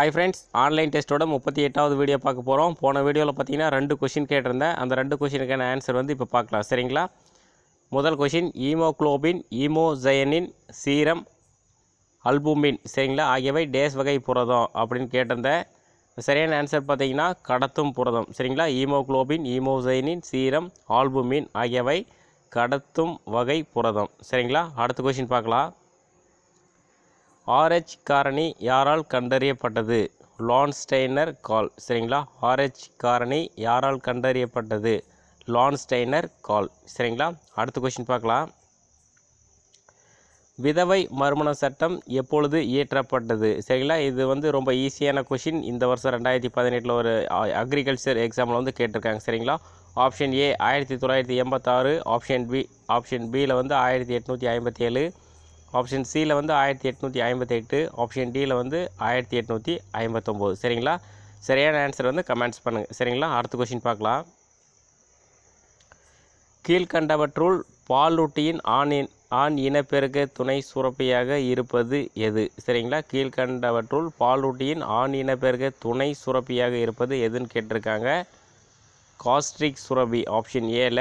hi friends online டெஸ்ட்டோட முப்பத்தி எட்டாவது video பார்க்க போகிறோம் போன வீடியோவில் பார்த்தீங்கன்னா ரெண்டு கொஷின் கேட்டிருந்தேன் அந்த ரெண்டு கொஷினுக்கான ஆன்சர் வந்து இப்போ பார்க்கலாம் சரிங்களா முதல் question haemoglobin haemocyanin serum albumin சரிங்களா ஆகியவை டேஸ் வகை புரதம் அப்படின்னு கேட்டிருந்தேன் சரியான ஆன்சர் பார்த்தீங்கன்னா கடத்தும் புரதம் சரிங்களா ஈமோக்ளோபின் ஈமோசைனின் சீரம் ஆல்புமின் ஆகியவை கடத்தும் வகை புரதம் சரிங்களா அடுத்த கொஷின் பார்க்கலாம் ஆர்ஹெச் காரணி யாரால் கண்டறியப்பட்டது லான்ஸ்டெய்னர் கால் சரிங்களா ஆர்ஹெச் காரணி யாரால் கண்டறியப்பட்டது லான்ஸ்டெய்னர் கால் சரிங்களா அடுத்த கொஷின் பார்க்கலாம் விதவை மறுமண சட்டம் எப்பொழுது இயற்றப்பட்டது சரிங்களா இது வந்து ரொம்ப ஈஸியான கொஷின் இந்த வருஷம் ரெண்டாயிரத்தி பதினெட்டில் ஒரு அக்ரிகல்ச்சர் எக்ஸாமில் வந்து கேட்டிருக்காங்க சரிங்களா ஆப்ஷன் ஏ ஆயிரத்தி தொள்ளாயிரத்தி எண்பத்தாறு ஆப்ஷன் பி ஆப்ஷன் பியில் வந்து ஆயிரத்தி எட்நூற்றி ஐம்பத்தி ஏழு ஆப்ஷன் சியில் வந்து ஆயிரத்தி எட்நூற்றி ஐம்பத்தெட்டு ஆப்ஷன் டியில் வந்து ஆயிரத்தி எட்நூற்றி ஐம்பத்தொம்போது சரிங்களா சரியான ஆன்சர் வந்து கமெண்ட்ஸ் பண்ணுங்கள் சரிங்களா அடுத்த கொஷின் பார்க்கலாம் கீழ்கண்டவற்றுள் பாலூட்டியின் ஆணின் ஆண் இனப்பெருக்க துணை சுரப்பியாக இருப்பது எது சரிங்களா கீழ்கண்டவற்றுள் பாலூட்டியின் ஆண் இனப்பெருக்க துணை சுரப்பியாக இருப்பது எதுன்னு கேட்டிருக்காங்க காஸ்ட்ரிக் சுரபி ஆப்ஷன் ஏல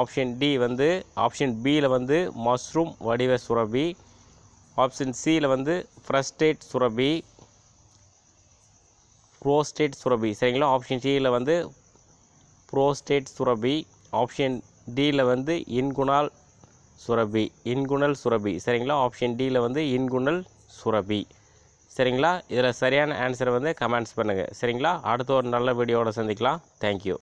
ஆப்ஷன் டி வந்து ஆப்ஷன் பியில் வந்து மஷ்ரூம் வடிவ சுரபி ஆப்ஷன் சியில் வந்து ஃப்ரஸ்டேட் சுரபி ப்ரோஸ்டேட் சுரபி சரிங்களா ஆப்ஷன் சியில் வந்து ப்ரோஸ்டேட் சுரபி ஆப்ஷன் டியில் வந்து இன்குணால் சுரபி இன்குணல் சுரபி சரிங்களா ஆப்ஷன் டியில் வந்து இன்குணல் சுரபி சரிங்களா இதில் சரியான ஆன்சரை வந்து கமெண்ட்ஸ் பண்ணுங்கள் சரிங்களா அடுத்த ஒரு நல்ல வீடியோவோட சந்திக்கலாம் தேங்க்யூ